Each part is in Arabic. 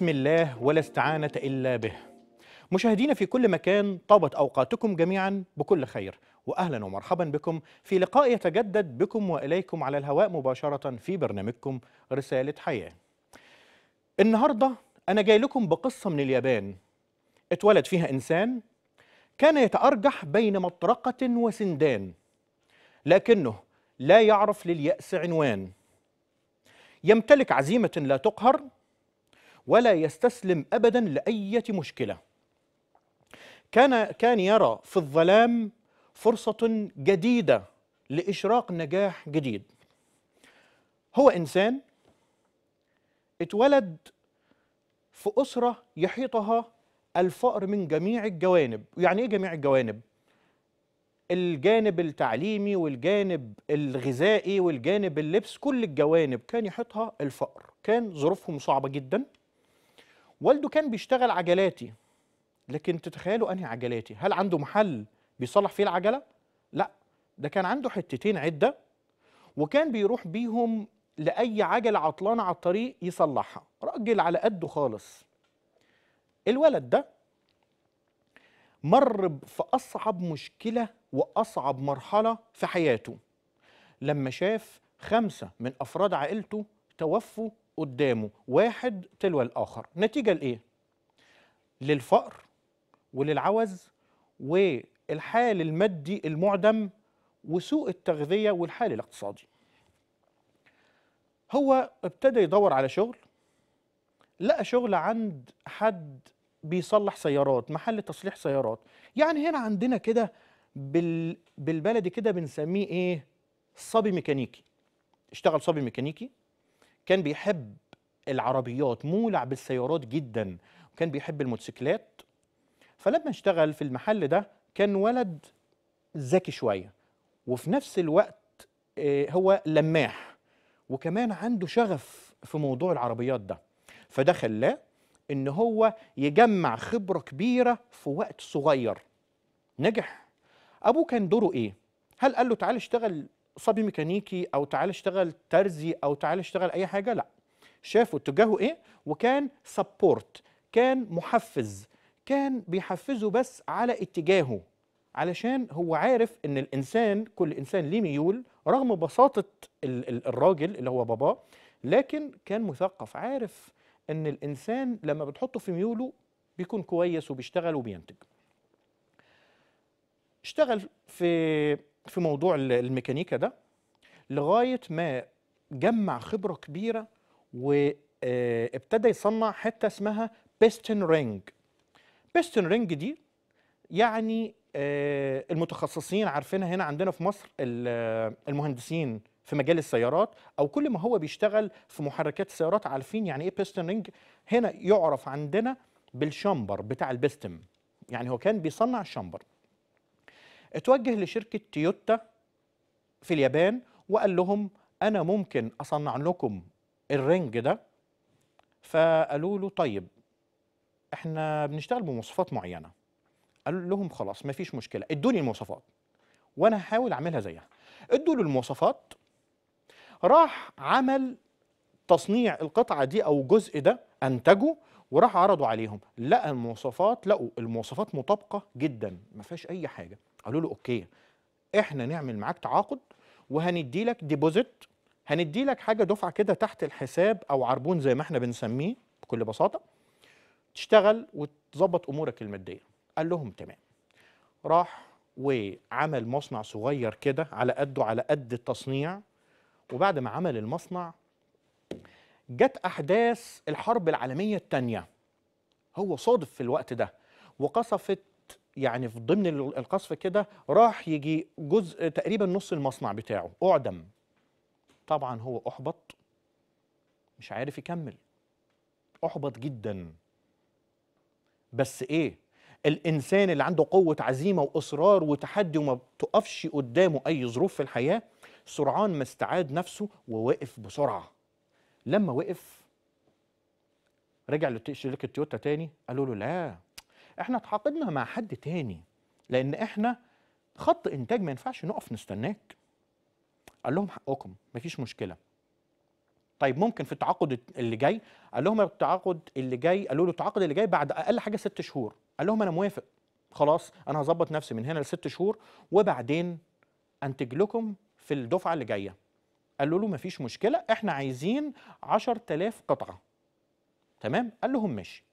باسم الله ولا استعانة إلا به مشاهدينا في كل مكان طابت أوقاتكم جميعا بكل خير وأهلا ومرحبا بكم في لقاء يتجدد بكم وإليكم على الهواء مباشرة في برنامجكم رسالة حياة النهاردة أنا جاي لكم بقصة من اليابان اتولد فيها إنسان كان يتأرجح بين مطرقة وسندان لكنه لا يعرف لليأس عنوان يمتلك عزيمة لا تقهر ولا يستسلم أبدا لأية مشكلة كان, كان يرى في الظلام فرصة جديدة لإشراق نجاح جديد هو إنسان اتولد في أسرة يحيطها الفقر من جميع الجوانب يعني إيه جميع الجوانب؟ الجانب التعليمي والجانب الغذائي والجانب اللبس كل الجوانب كان يحيطها الفقر كان ظروفهم صعبة جدا والده كان بيشتغل عجلاتي لكن تتخيلوا انهي عجلاتي هل عنده محل بيصلح فيه العجله لا ده كان عنده حتتين عده وكان بيروح بيهم لاي عجله عطلانه على الطريق يصلحها راجل على قده خالص الولد ده مر في اصعب مشكله واصعب مرحله في حياته لما شاف خمسه من افراد عائلته توفوا قدامه واحد تلو الآخر نتيجة لإيه؟ للفقر وللعوز والحال المادي المعدم وسوء التغذية والحال الاقتصادي هو ابتدى يدور على شغل لقى شغل عند حد بيصلح سيارات محل تصليح سيارات يعني هنا عندنا كده بال... بالبلدي كده بنسميه ايه صبي ميكانيكي اشتغل صبي ميكانيكي كان بيحب العربيات مولع بالسيارات جدا وكان بيحب الموتوسيكلات فلما اشتغل في المحل ده كان ولد ذكي شويه وفي نفس الوقت آه، هو لماح وكمان عنده شغف في موضوع العربيات ده فده خلاه ان هو يجمع خبره كبيره في وقت صغير نجح ابوه كان دوره ايه هل قال له تعالى اشتغل صبي ميكانيكي او تعال اشتغل ترزي او تعال اشتغل اي حاجه لا شافوا اتجاهه ايه وكان سبورت كان محفز كان بيحفزه بس على اتجاهه علشان هو عارف ان الانسان كل انسان ليه ميول رغم بساطه الراجل اللي هو باباه لكن كان مثقف عارف ان الانسان لما بتحطه في ميوله بيكون كويس وبيشتغل وبينتج اشتغل في في موضوع الميكانيكا ده لغايه ما جمع خبره كبيره وابتدى آه، يصنع حته اسمها بيستن رينج بيستن رينج دي يعني آه، المتخصصين عارفينها هنا عندنا في مصر آه، المهندسين في مجال السيارات او كل ما هو بيشتغل في محركات السيارات عارفين يعني ايه بيستن رينج هنا يعرف عندنا بالشامبر بتاع البستم يعني هو كان بيصنع الشامبر اتوجه لشركة تويوتا في اليابان وقال لهم أنا ممكن أصنع لكم الرنج ده فقالوا له طيب احنا بنشتغل بمواصفات معينة قال لهم خلاص مفيش مشكلة ادوني المواصفات وأنا هحاول أعملها زيها ادوا له المواصفات راح عمل تصنيع القطعة دي أو الجزء ده أنتجه وراح عرضوا عليهم لقى المواصفات لقوا المواصفات مطابقة جدا ما فيهاش أي حاجة قالوا له اوكي احنا نعمل معاك تعاقد وهندي لك ديبوزيت هندي لك حاجه دفعه كده تحت الحساب او عربون زي ما احنا بنسميه بكل بساطه تشتغل وتظبط امورك الماديه قال لهم تمام راح وعمل مصنع صغير كده على قده على قد التصنيع وبعد ما عمل المصنع جت احداث الحرب العالميه الثانيه هو صادف في الوقت ده وقصفت يعني في ضمن القصف كده راح يجي جزء تقريبا نص المصنع بتاعه أعدم طبعا هو أحبط مش عارف يكمل أحبط جدا بس إيه الإنسان اللي عنده قوة عزيمة وإصرار وتحدي وما بتقفش قدامه أي ظروف في الحياة سرعان ما استعاد نفسه ووقف بسرعة لما وقف رجع لشركة تويوتا تاني قالوا له لا احنا تعاقدنا مع حد تاني لان احنا خط انتاج ما ينفعش نقف نستناك قال لهم حقكم مفيش مشكله طيب ممكن في التعاقد اللي جاي قال لهم التعاقد اللي جاي قالوا له التعاقد اللي جاي بعد اقل حاجه ست شهور قال لهم انا موافق خلاص انا هظبط نفسي من هنا لست شهور وبعدين انتج لكم في الدفعه اللي جايه قالوا له مفيش مشكله احنا عايزين 10000 قطعه تمام قال لهم ماشي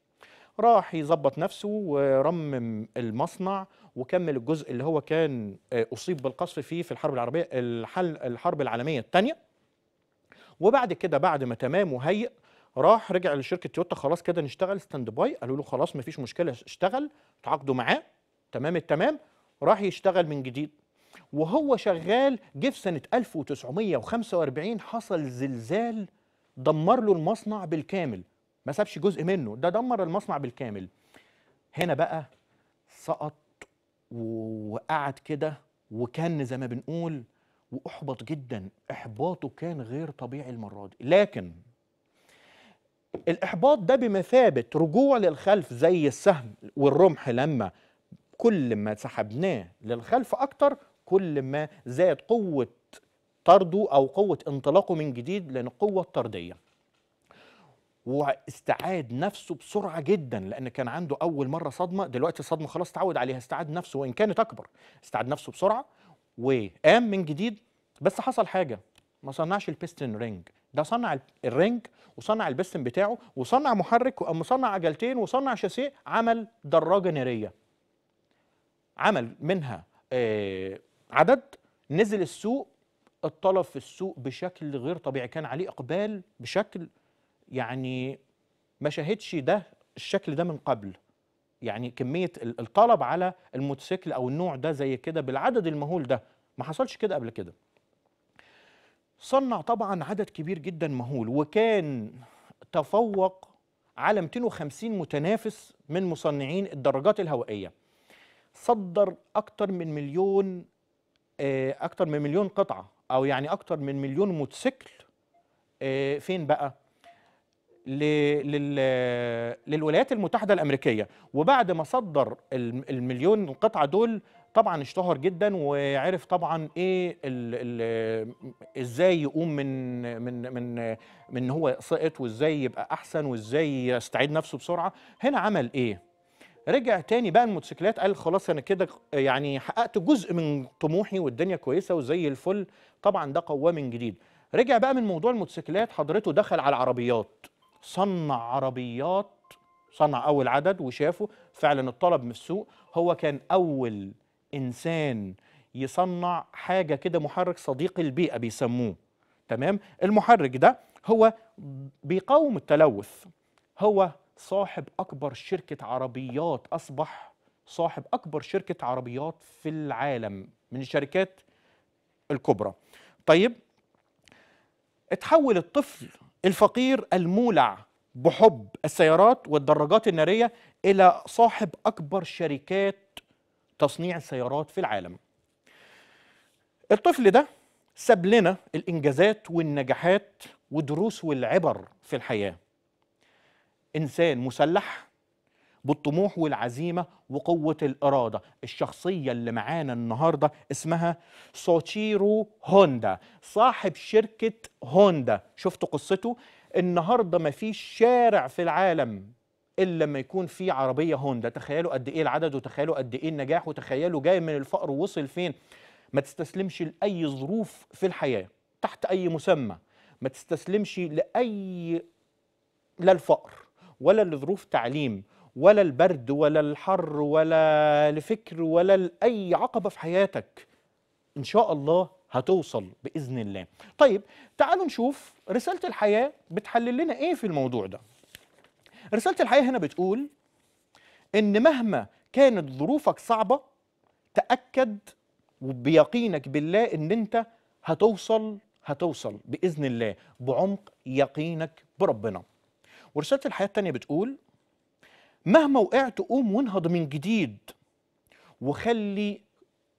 راح يظبط نفسه ورمم المصنع وكمل الجزء اللي هو كان آه، اصيب بالقصف فيه في الحرب العربيه الحرب العالميه الثانيه وبعد كده بعد ما تمام وهيئ راح رجع لشركه تويوتا خلاص كده نشتغل ستاند باي قالوا له خلاص مفيش مشكله اشتغل تعاقدوا معاه تمام التمام راح يشتغل من جديد وهو شغال جه في سنه 1945 حصل زلزال دمر له المصنع بالكامل ما سابش جزء منه ده دمر المصنع بالكامل هنا بقى سقط وقعد كده وكان زي ما بنقول واحبط جدا احباطه كان غير طبيعي المره دي لكن الاحباط ده بمثابه رجوع للخلف زي السهم والرمح لما كل ما سحبناه للخلف اكتر كل ما زاد قوه طرده او قوه انطلاقه من جديد لان القوه الطرديه واستعاد نفسه بسرعه جدا لان كان عنده اول مره صدمه دلوقتي الصدمه خلاص تعود عليها استعاد نفسه وان كانت اكبر استعاد نفسه بسرعه وقام من جديد بس حصل حاجه ما صنعش البيستن رينج ده صنع الرينج وصنع البيستن بتاعه وصنع محرك وقام مصنع عجلتين وصنع شاسيه عمل دراجه ناريه عمل منها آه عدد نزل السوق الطلب في السوق بشكل غير طبيعي كان عليه اقبال بشكل يعني ما شاهدش ده الشكل ده من قبل يعني كميه الطلب على الموتوسيكل او النوع ده زي كده بالعدد المهول ده ما حصلش كده قبل كده صنع طبعا عدد كبير جدا مهول وكان تفوق على 250 متنافس من مصنعين الدراجات الهوائيه صدر اكتر من مليون آه، اكتر من مليون قطعه او يعني اكتر من مليون موتوسيكل آه، فين بقى للولايات المتحدة الأمريكية وبعد ما صدر المليون قطعة دول طبعا اشتهر جدا وعرف طبعا ايه الـ الـ ازاي يقوم من من من من هو سقط وازاي يبقى احسن وازاي يستعيد نفسه بسرعه هنا عمل ايه رجع تاني بقى الموتوسيكلات قال خلاص انا كده يعني حققت جزء من طموحي والدنيا كويسه وزي الفل طبعا ده قواه من جديد رجع بقى من موضوع الموتوسيكلات حضرته دخل على العربيات صنع عربيات صنع أول عدد وشافه فعلا الطلب من السوق هو كان أول إنسان يصنع حاجة كده محرك صديق البيئة بيسموه تمام المحرك ده هو بيقاوم التلوث هو صاحب أكبر شركة عربيات أصبح صاحب أكبر شركة عربيات في العالم من الشركات الكبرى طيب اتحول الطفل الفقير المولع بحب السيارات والدراجات النارية إلى صاحب أكبر شركات تصنيع السيارات في العالم الطفل ده ساب لنا الإنجازات والنجاحات ودروس والعبر في الحياة إنسان مسلح بالطموح والعزيمه وقوه الاراده الشخصيه اللي معانا النهارده اسمها سوتشيرو هوندا صاحب شركه هوندا شفت قصته النهارده ما فيش شارع في العالم الا لما يكون في عربيه هوندا تخيلوا قد ايه العدد وتخيلوا قد ايه النجاح وتخيلوا جاي من الفقر ووصل فين ما تستسلمش لاي ظروف في الحياه تحت اي مسمى ما تستسلمش لاي لا الفقر ولا لظروف تعليم ولا البرد ولا الحر ولا الفكر ولا أي عقبة في حياتك إن شاء الله هتوصل بإذن الله طيب تعالوا نشوف رسالة الحياة بتحلل لنا إيه في الموضوع ده رسالة الحياة هنا بتقول إن مهما كانت ظروفك صعبة تأكد وبيقينك بالله إن أنت هتوصل هتوصل بإذن الله بعمق يقينك بربنا ورسالة الحياة التانية بتقول مهما وقعت قوم وانهض من جديد وخلي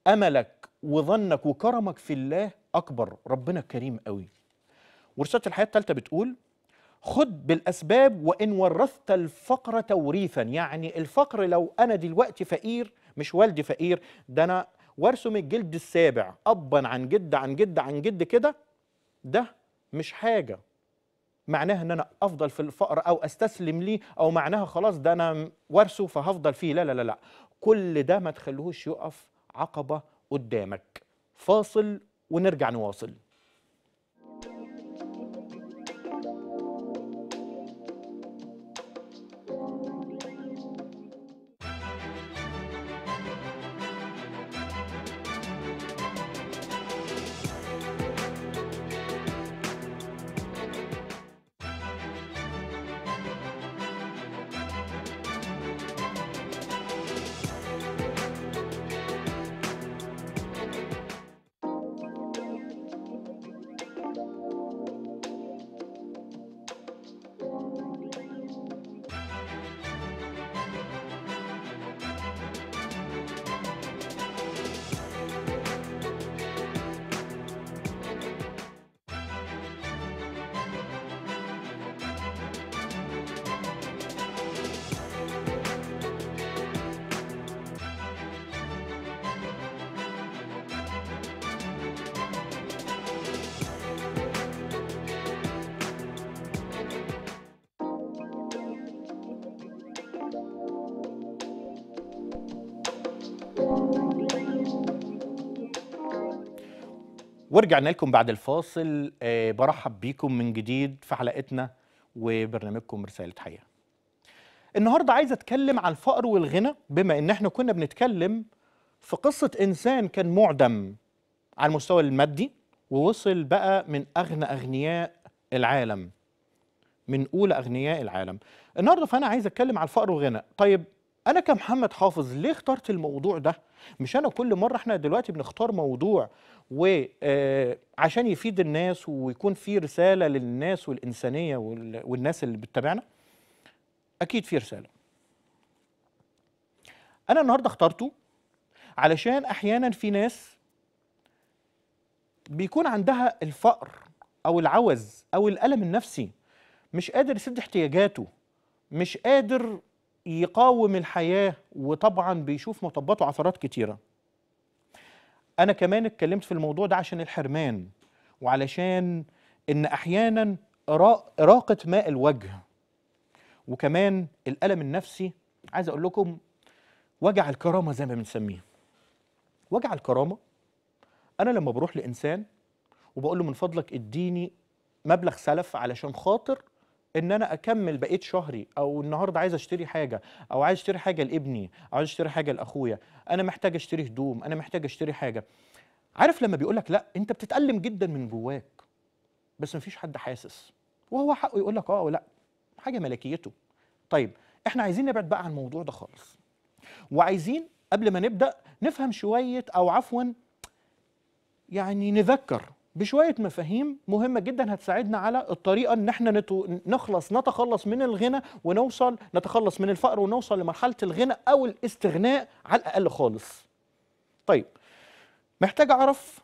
املك وظنك وكرمك في الله اكبر ربنا كريم قوي ورساله الحياه الثالثه بتقول خد بالاسباب وان ورثت الفقر توريثا يعني الفقر لو انا دلوقتي فقير مش والدي فقير ده انا ورثه من الجلد السابع ابا عن جد عن جد عن جد كده ده مش حاجه معناها ان انا افضل في الفقر او استسلم ليه او معناها خلاص ده انا ورثه فهفضل فيه لا لا لا لا كل ده ما تخليهوش يقف عقبه قدامك فاصل ونرجع نواصل ورجعنا لكم بعد الفاصل آه، برحب بيكم من جديد في حلقتنا وبرنامجكم رسالة حياة النهاردة عايز أتكلم عن الفقر والغنى بما إن إحنا كنا بنتكلم في قصة إنسان كان معدم على المستوى المادي ووصل بقى من أغنى أغنياء العالم من أولى أغنياء العالم النهاردة فأنا عايز أتكلم عن الفقر والغنى طيب انا كمحمد حافظ ليه اخترت الموضوع ده مش انا كل مره احنا دلوقتي بنختار موضوع وعشان آه، يفيد الناس ويكون في رساله للناس والانسانيه والناس اللي بتتابعنا اكيد في رساله انا النهارده اخترته علشان احيانا في ناس بيكون عندها الفقر او العوز او الالم النفسي مش قادر يسد احتياجاته مش قادر يقاوم الحياة وطبعا بيشوف مطباته عثرات كتيرة أنا كمان اتكلمت في الموضوع ده عشان الحرمان وعلشان إن أحيانا راقة ماء الوجه وكمان الألم النفسي عايز أقول لكم وجع الكرامة زي ما بنسميه وجع الكرامة أنا لما بروح لإنسان وبقول له من فضلك اديني مبلغ سلف علشان خاطر ان انا اكمل بقيه شهري او النهارده عايز اشتري حاجه او عايز اشتري حاجه لابني او عايز اشتري حاجه لاخويا انا محتاج اشتري هدوم انا محتاج اشتري حاجه عارف لما بيقول لك لا انت بتتالم جدا من جواك بس مفيش حد حاسس وهو حقه يقول لك اه ولا حاجه ملكيته طيب احنا عايزين نبعد بقى عن الموضوع ده خالص وعايزين قبل ما نبدا نفهم شويه او عفوا يعني نذكر بشويه مفاهيم مهمه جدا هتساعدنا على الطريقه ان احنا نتو... نخلص نتخلص من الغنى ونوصل نتخلص من الفقر ونوصل لمرحله الغنى او الاستغناء على الاقل خالص. طيب محتاج اعرف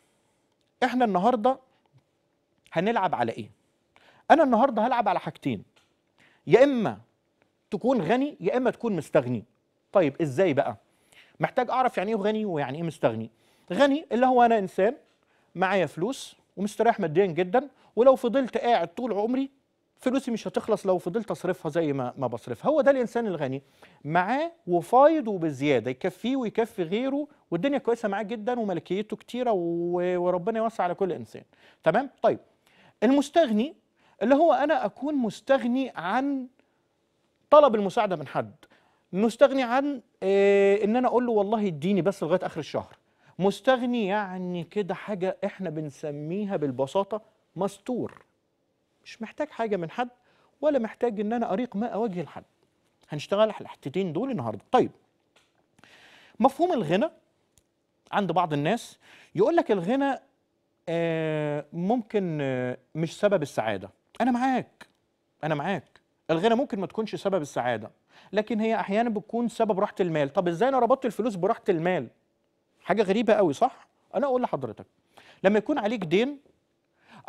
احنا النهارده هنلعب على ايه؟ انا النهارده هلعب على حاجتين يا اما تكون غني يا اما تكون مستغني. طيب ازاي بقى؟ محتاج اعرف يعني ايه غني ويعني ايه مستغني. غني اللي هو انا انسان معايا فلوس ومستريح ماديا جدا ولو فضلت قاعد طول عمري فلوسي مش هتخلص لو فضلت اصرفها زي ما ما بصرفها هو ده الانسان الغني معاه وفايض وبزياده يكفيه ويكفي غيره والدنيا كويسه معاه جدا وملكيته كتيره وربنا يوسع على كل انسان تمام طيب المستغني اللي هو انا اكون مستغني عن طلب المساعده من حد مستغني عن إيه ان انا اقول له والله اديني بس لغايه اخر الشهر مستغني يعني كده حاجة احنا بنسميها بالبساطة مستور مش محتاج حاجة من حد ولا محتاج ان انا اريق ماء وجه لحد هنشتغل على الحتتين دول النهاردة طيب مفهوم الغنى عند بعض الناس يقول لك الغنى آه ممكن آه مش سبب السعادة أنا معاك أنا معاك الغنى ممكن ما تكونش سبب السعادة لكن هي أحيانا بتكون سبب راحة المال طب إزاي أنا ربطت الفلوس براحة المال حاجه غريبه قوي صح انا اقول لحضرتك لما يكون عليك دين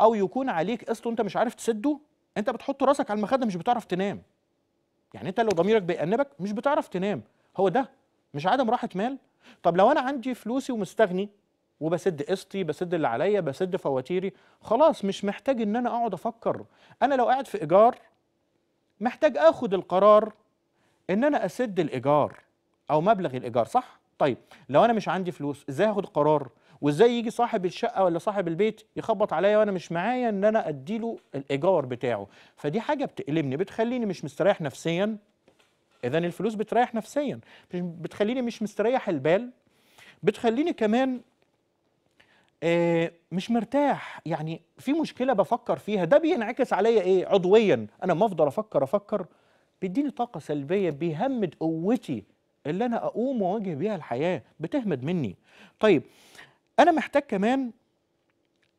او يكون عليك قسط وانت مش عارف تسده انت بتحط راسك على المخده مش بتعرف تنام يعني انت لو ضميرك بيأنبك مش بتعرف تنام هو ده مش عدم راحه مال طب لو انا عندي فلوسي ومستغني وبسد قسطي بسد اللي عليا بسد فواتيري خلاص مش محتاج ان انا اقعد افكر انا لو قاعد في ايجار محتاج اخد القرار ان انا اسد الايجار او مبلغ الايجار صح طيب لو انا مش عندي فلوس ازاي هاخد قرار وازاي يجي صاحب الشقه ولا صاحب البيت يخبط عليا وانا مش معايا ان انا ادي له الايجار بتاعه فدي حاجه بتقلبني بتخليني مش مستريح نفسيا اذا الفلوس بتريح نفسيا بتخليني مش مستريح البال بتخليني كمان آه، مش مرتاح يعني في مشكله بفكر فيها ده بينعكس عليا ايه عضويا انا ما افضل افكر افكر بيديني طاقه سلبيه بيهمد قوتي اللي انا اقوم واواجه بيها الحياه بتهمد مني طيب انا محتاج كمان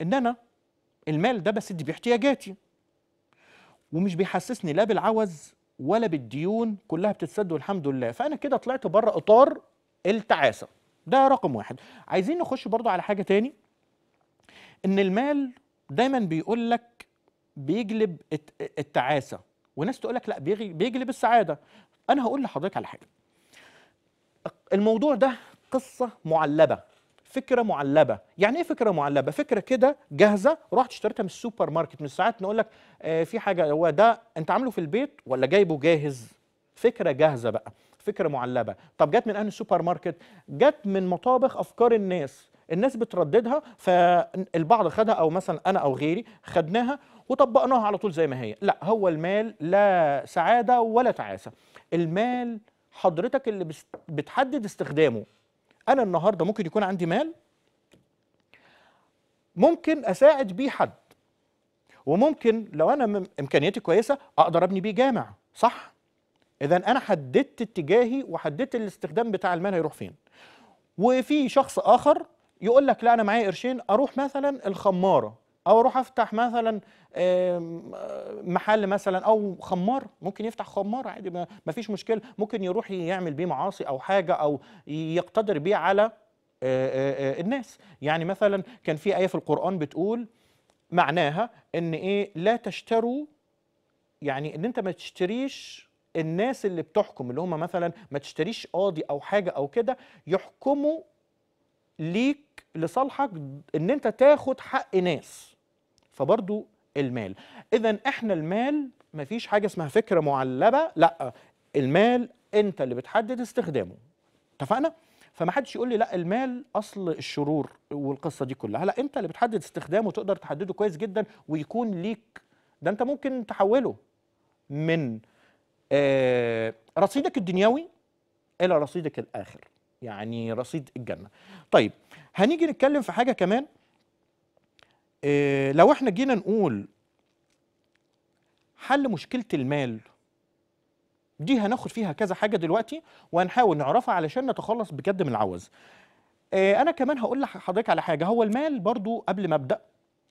ان انا المال ده بسد باحتياجاتي ومش بيحسسني لا بالعوز ولا بالديون كلها بتتسد والحمد لله فانا كده طلعت بره اطار التعاسه ده رقم واحد عايزين نخش برضو على حاجه تاني ان المال دايما بيقول لك بيجلب التعاسه وناس تقول لك لا بيجلب السعاده انا هقول لحضرتك على حاجه الموضوع ده قصة معلبة فكرة معلبة يعني ايه فكرة معلبة فكرة كده جاهزة رحت اشتريتها من السوبر ماركت من ساعات نقول لك آه في حاجة هو ده انت عامله في البيت ولا جايبه جاهز فكرة جاهزة بقى فكرة معلبة طب جت من أهل السوبر ماركت جت من مطابخ أفكار الناس الناس بترددها فالبعض خدها او مثلا انا او غيري خدناها وطبقناها على طول زي ما هي لا هو المال لا سعاده ولا تعاسه المال حضرتك اللي بتحدد استخدامه انا النهارده ممكن يكون عندي مال ممكن اساعد بيه حد وممكن لو انا امكانياتي كويسه اقدر ابني بيه جامع صح اذا انا حددت اتجاهي وحددت الاستخدام بتاع المال هيروح فين وفي شخص اخر يقول لك لا انا معايا قرشين اروح مثلا الخماره او اروح افتح مثلا محل مثلا او خمار ممكن يفتح خمار عادي ما فيش مشكله ممكن يروح يعمل بيه معاصي او حاجه او يقتدر بيه على آه، آه، آه، الناس يعني مثلا كان في ايه في القران بتقول معناها ان ايه لا تشتروا يعني ان انت ما تشتريش الناس اللي بتحكم اللي هم مثلا ما تشتريش قاضي او حاجه او كده يحكموا ليك لصالحك ان انت تاخد حق ناس فبرضو المال اذا احنا المال ما فيش حاجه اسمها فكره معلبه لا المال انت اللي بتحدد استخدامه اتفقنا فما حدش يقول لي لا المال اصل الشرور والقصه دي كلها لا انت اللي بتحدد استخدامه تقدر تحدده كويس جدا ويكون ليك ده انت ممكن تحوله من آه رصيدك الدنيوي الى رصيدك الاخر يعني رصيد الجنه طيب هنيجي نتكلم في حاجه كمان إيه، لو احنا جينا نقول حل مشكله المال دي هناخد فيها كذا حاجه دلوقتي وهنحاول نعرفها علشان نتخلص بجد من العوز إيه، انا كمان هقول لحضرتك على حاجه هو المال برضو قبل ما ابدا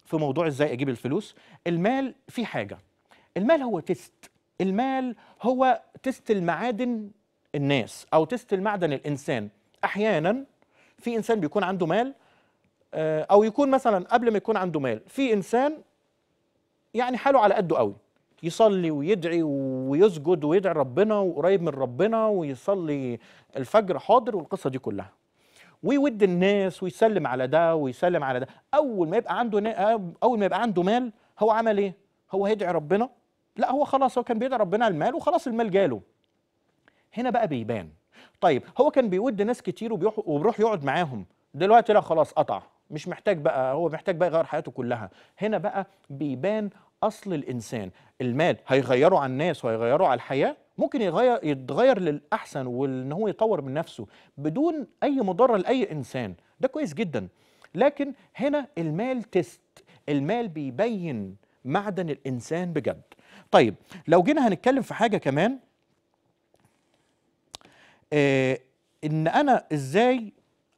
في موضوع ازاي اجيب الفلوس المال في حاجه المال هو تيست المال هو تيست المعادن الناس او تيست المعدن الانسان احيانا في انسان بيكون عنده مال آه، او يكون مثلا قبل ما يكون عنده مال في انسان يعني حاله على قده قوي يصلي ويدعي ويسجد ويدعي ربنا وقريب من ربنا ويصلي الفجر حاضر والقصه دي كلها ويود الناس ويسلم على ده ويسلم على ده اول ما يبقى عنده اول ما يبقى عنده مال هو عمل ايه هو هيدعي ربنا لا هو خلاص هو كان بيدعي ربنا على المال وخلاص المال جاله هنا بقى بيبان طيب هو كان بيود ناس كتير وبيروح يقعد معاهم دلوقتي لا خلاص قطع مش محتاج بقى هو محتاج بقى يغير حياته كلها هنا بقى بيبان اصل الانسان المال هيغيره على الناس وهيغيره على الحياه ممكن يغير يتغير للاحسن وان هو يطور من نفسه بدون اي مضره لاي انسان ده كويس جدا لكن هنا المال تيست المال بيبين معدن الانسان بجد طيب لو جينا هنتكلم في حاجه كمان آه ان انا ازاي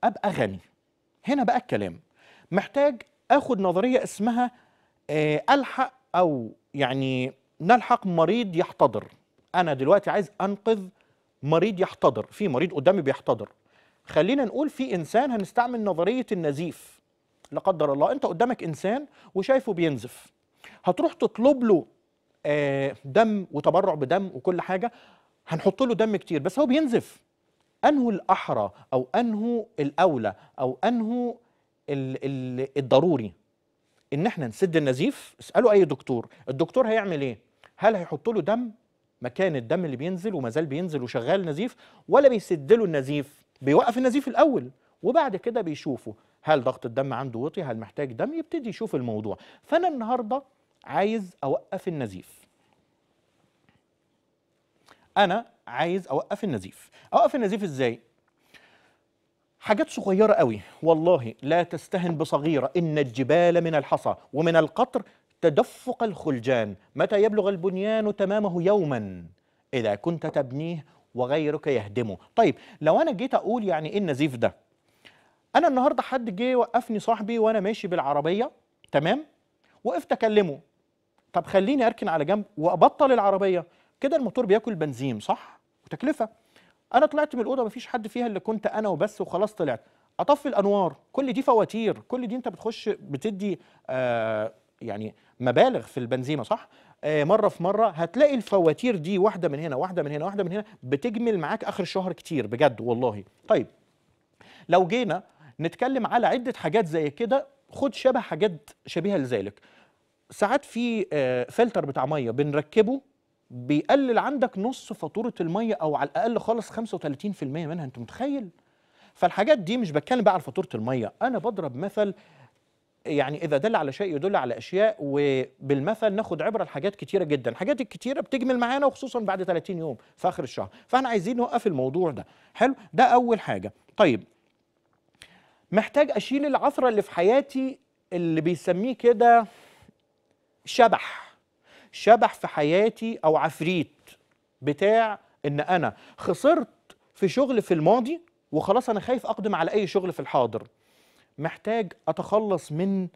ابقى غني هنا بقى الكلام محتاج اخد نظريه اسمها آه، الحق او يعني نلحق مريض يحتضر انا دلوقتي عايز انقذ مريض يحتضر في مريض قدامي بيحتضر خلينا نقول في انسان هنستعمل نظريه النزيف لا قدر الله انت قدامك انسان وشايفه بينزف هتروح تطلب له آه، دم وتبرع بدم وكل حاجه هنحط له دم كتير بس هو بينزف أنه الأحرى أو أنه الأولى أو أنه الضروري إن احنا نسد النزيف اسألوا أي دكتور الدكتور هيعمل إيه هل هيحط له دم مكان الدم اللي بينزل وما زال بينزل وشغال نزيف ولا بيسد له النزيف بيوقف النزيف الأول وبعد كده بيشوفه هل ضغط الدم عنده وطي هل محتاج دم يبتدي يشوف الموضوع فأنا النهاردة عايز أوقف النزيف أنا عايز اوقف النزيف اوقف النزيف ازاي حاجات صغيرة قوي والله لا تستهن بصغيرة إن الجبال من الحصى ومن القطر تدفق الخلجان متى يبلغ البنيان تمامه يوما إذا كنت تبنيه وغيرك يهدمه طيب لو أنا جيت أقول يعني إيه النزيف ده أنا النهاردة حد جه وقفني صاحبي وأنا ماشي بالعربية تمام وقفت أكلمه طب خليني أركن على جنب وأبطل العربية كده الموتور بياكل بنزين صح وتكلفه انا طلعت من الاوضه مفيش حد فيها اللي كنت انا وبس وخلاص طلعت اطفي الانوار كل دي فواتير كل دي انت بتخش بتدي آه يعني مبالغ في البنزيمه صح آه مره في مره هتلاقي الفواتير دي واحده من هنا واحده من هنا واحده من هنا بتجمل معاك اخر الشهر كتير بجد والله طيب لو جينا نتكلم على عده حاجات زي كده خد شبه حاجات شبيهه لذلك ساعات في آه، فلتر بتاع ميه بنركبه بيقلل عندك نص فاتوره الميه او على الاقل خالص 35% منها انت متخيل فالحاجات دي مش بتكلم بقى على فاتوره الميه انا بضرب مثل يعني اذا دل على شيء يدل على اشياء وبالمثل ناخد عبره لحاجات كتيره جدا الحاجات الكتيره بتجمل معانا وخصوصا بعد 30 يوم في اخر الشهر فاحنا عايزين نوقف الموضوع ده حلو ده اول حاجه طيب محتاج اشيل العثره اللي في حياتي اللي بيسميه كده شبح شبح في حياتي او عفريت بتاع ان انا خسرت في شغل في الماضي وخلاص انا خايف اقدم على اي شغل في الحاضر محتاج اتخلص من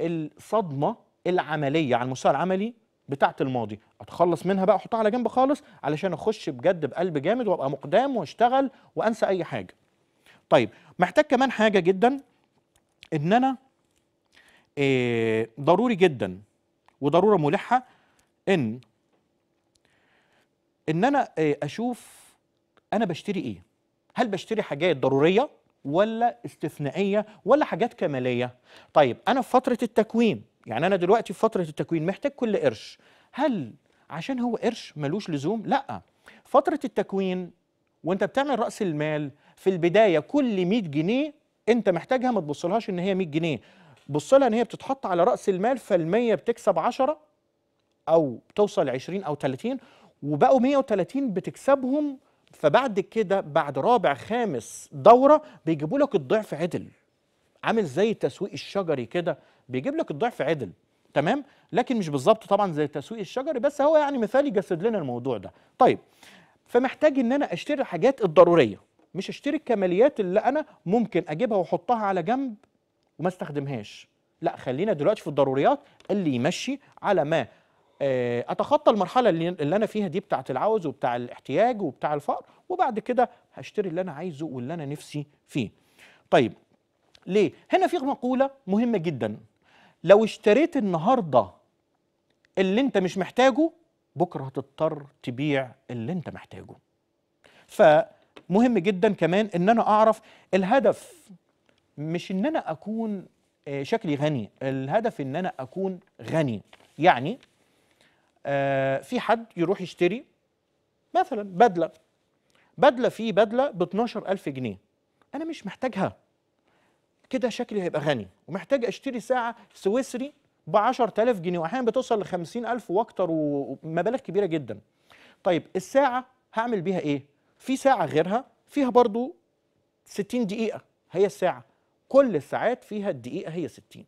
الصدمه العمليه على المستوى العملي بتاعت الماضي اتخلص منها بقى احطها على جنب خالص علشان اخش بجد بقلب جامد وابقى مقدام واشتغل وانسى اي حاجه طيب محتاج كمان حاجه جدا ان انا إيه ضروري جدا وضروره ملحه ان ان انا آه، اشوف انا بشتري ايه هل بشتري حاجات ضروريه ولا استثنائيه ولا حاجات كماليه طيب انا في فتره التكوين يعني انا دلوقتي في فتره التكوين محتاج كل قرش هل عشان هو قرش ملوش لزوم لا فتره التكوين وانت بتعمل راس المال في البدايه كل 100 جنيه انت محتاجها ما تبصلهاش ان هي 100 جنيه بص لها ان هي بتتحط على راس المال فال100 بتكسب 10 او توصل 20 او 30 وبقوا 130 بتكسبهم فبعد كده بعد رابع خامس دوره بيجيبوا لك الضعف عدل عامل زي التسويق الشجري كده بيجيب لك الضعف عدل تمام لكن مش بالظبط طبعا زي التسويق الشجري بس هو يعني مثال يجسد لنا الموضوع ده طيب فمحتاج ان انا اشتري الحاجات الضروريه مش اشتري الكماليات اللي انا ممكن اجيبها واحطها على جنب وما استخدمهاش لا خلينا دلوقتي في الضروريات اللي يمشي على ما آه، اتخطى المرحله اللي انا فيها دي بتاعه العوز وبتاع الاحتياج وبتاع الفقر وبعد كده هشتري اللي انا عايزه واللي انا نفسي فيه طيب ليه هنا في مقوله مهمه جدا لو اشتريت النهارده اللي انت مش محتاجه بكره هتضطر تبيع اللي انت محتاجه فمهم جدا كمان ان انا اعرف الهدف مش ان انا اكون آه، شكلي غني الهدف ان انا اكون غني يعني آه، في حد يروح يشتري مثلا بدله بدله في بدله ب 12000 جنيه انا مش محتاجها كده شكلي هيبقى غني ومحتاج اشتري ساعه سويسري ب 10000 جنيه واحيانا بتوصل ل 50000 واكتر ومبالغ كبيره جدا طيب الساعه هعمل بيها ايه في ساعه غيرها فيها برضو 60 دقيقه هي الساعه كل الساعات فيها الدقيقه هي 60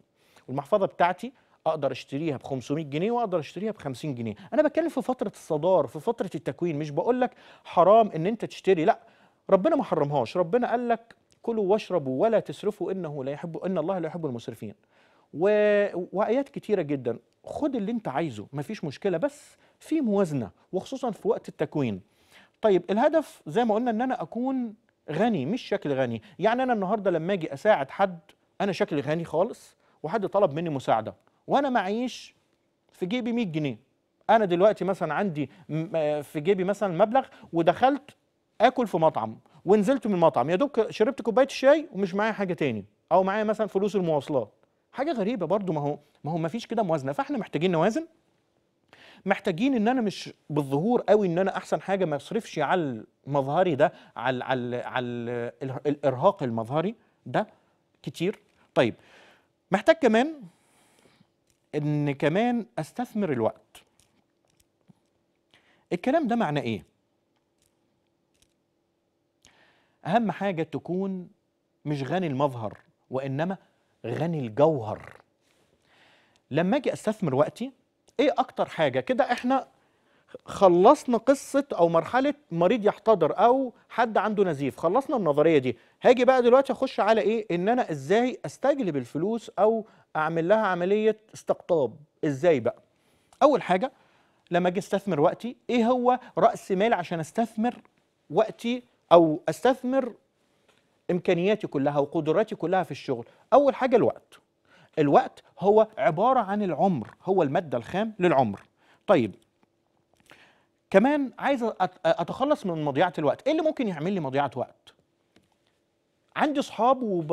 والمحفظه بتاعتي اقدر اشتريها ب 500 جنيه واقدر اشتريها ب 50 جنيه انا بتكلم في فتره الصدار في فتره التكوين مش بقول لك حرام ان انت تشتري لا ربنا ما حرمهاش ربنا قال لك كلوا واشربوا ولا تسرفوا انه لا يحب ان الله لا يحب المسرفين و... وايات كتيره جدا خد اللي انت عايزه مفيش مشكله بس في موازنه وخصوصا في وقت التكوين طيب الهدف زي ما قلنا ان انا اكون غني مش شكل غني يعني انا النهارده لما اجي اساعد حد انا شكل غني خالص وحد طلب مني مساعده وانا معيش في جيبي 100 جنيه انا دلوقتي مثلا عندي آه، في جيبي مثلا مبلغ ودخلت اكل في مطعم ونزلت من المطعم يا دوب شربت كوبايه الشاي ومش معايا حاجه تاني او معايا مثلا فلوس المواصلات حاجه غريبه برضو ما هو ما هو ما فيش كده موازنه فاحنا محتاجين نوازن محتاجين ان انا مش بالظهور قوي ان انا احسن حاجه ما اصرفش على مظهري ده على على على الارهاق المظهري ده كتير طيب محتاج كمان ان كمان استثمر الوقت الكلام ده معنى ايه اهم حاجه تكون مش غني المظهر وانما غني الجوهر لما اجي استثمر وقتي ايه اكتر حاجه كده احنا خلصنا قصه او مرحله مريض يحتضر او حد عنده نزيف خلصنا النظريه دي هاجي بقى دلوقتي اخش على ايه ان انا ازاي استجلب الفلوس او اعمل لها عمليه استقطاب ازاي بقى اول حاجه لما اجي استثمر وقتي ايه هو راس مال عشان استثمر وقتي او استثمر امكانياتي كلها وقدراتي كلها في الشغل اول حاجه الوقت الوقت هو عباره عن العمر هو الماده الخام للعمر طيب كمان عايز اتخلص من مضيعه الوقت ايه اللي ممكن يعمل لي مضيعه وقت عندي اصحاب وب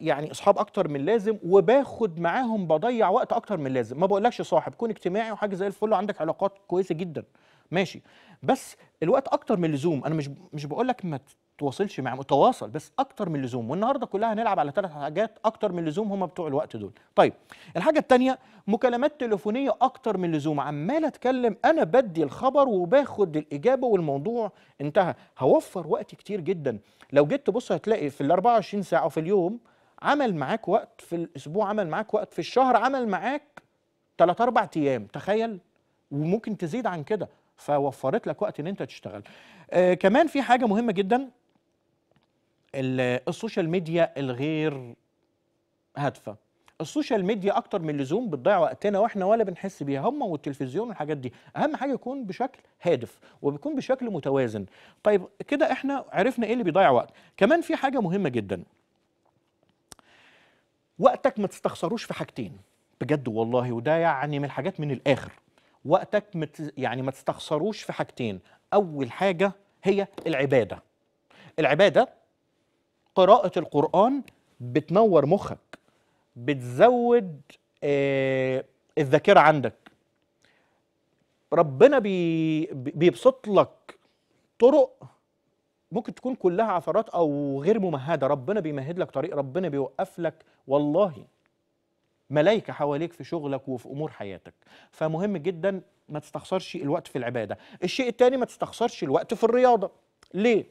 يعني اصحاب اكتر من لازم وباخد معاهم بضيع وقت اكتر من لازم ما بقولكش صاحب كون اجتماعي وحاجه زي الفل وعندك علاقات كويسه جدا ماشي بس الوقت اكتر من اللزوم انا مش مش بقولك ما تواصلش مع تواصل بس اكتر من اللزوم والنهارده كلها هنلعب على ثلاث حاجات اكتر من اللزوم هم بتوع الوقت دول طيب الحاجه الثانيه مكالمات تليفونيه اكتر من اللزوم عمال اتكلم انا بدي الخبر وباخد الاجابه والموضوع انتهى هوفر وقت كتير جدا لو جيت تبص هتلاقي في ال 24 ساعه وفي اليوم عمل معاك وقت في الاسبوع عمل معاك وقت في الشهر عمل معاك 3 4 ايام تخيل وممكن تزيد عن كده فوفرت لك وقت ان انت تشتغل آه كمان في حاجه مهمه جدا السوشيال ميديا الغير هادفه السوشيال ميديا اكتر من اللزوم بتضيع وقتنا واحنا ولا بنحس بيها هم والتلفزيون والحاجات دي اهم حاجه يكون بشكل هادف وبيكون بشكل متوازن طيب كده احنا عرفنا ايه اللي بيضيع وقت كمان في حاجه مهمه جدا وقتك ما تستخسروش في حاجتين بجد والله وده يعني من الحاجات من الاخر وقتك مت يعني ما تستخسروش في حاجتين اول حاجه هي العباده العباده قراءة القرآن بتنور مخك بتزود آه الذاكرة عندك ربنا بي بيبسط لك طرق ممكن تكون كلها عثرات او غير ممهده ربنا بيمهد لك طريق ربنا بيوقف لك والله ملايكة حواليك في شغلك وفي أمور حياتك فمهم جدا ما تستخسرش الوقت في العبادة الشيء الثاني ما تستخسرش الوقت في الرياضة ليه؟